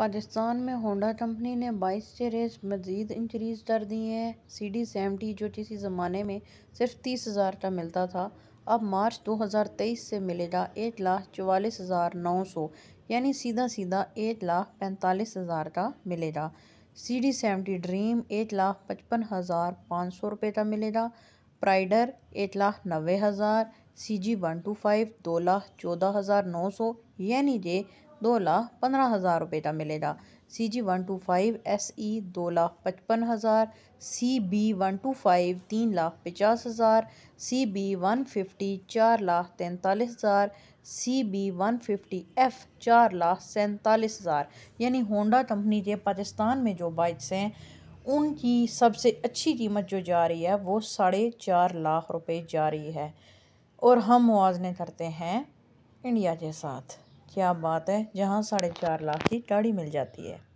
पाकिस्तान में Honda company ने 22 से रेस मज़ीद इंक्रीज़ कर दिए हैं सी डी सेवेंटी जो किसी ज़माने में सिर्फ तीस हज़ार का मिलता था अब मार्च 2023 से मिलेगा एक लाख चवालीस हज़ार नौ सौ यानी सीधा सीधा एक लाख पैंतालीस हज़ार का मिलेगा सी डी सेवेंटी ड्रीम एक लाख पचपन हज़ार पाँच सौ रुपये का मिलेगा प्राइडर एक लाख नब्बे हज़ार C G one two five दो लाख चौदह हज़ार नौ सौ यानी जे दो लाख पंद्रह हज़ार रुपये का मिलेगा C G one two five S E दो लाख पचपन हज़ार C B one two five तीन लाख पचास हज़ार सी बी वन फिफ्टी चार लाख तैंतालीस हज़ार C B one fifty F चार लाख सैंतालीस हज़ार यानी होंडा कंपनी के पाकिस्तान में जो बाइक्स हैं उनकी सबसे अच्छी कीमत जो जा रही है वो साढ़े चार लाख रुपए जा रही है और हम मुआवजे करते हैं इंडिया के साथ क्या बात है जहाँ साढ़े चार लाख की गाड़ी मिल जाती है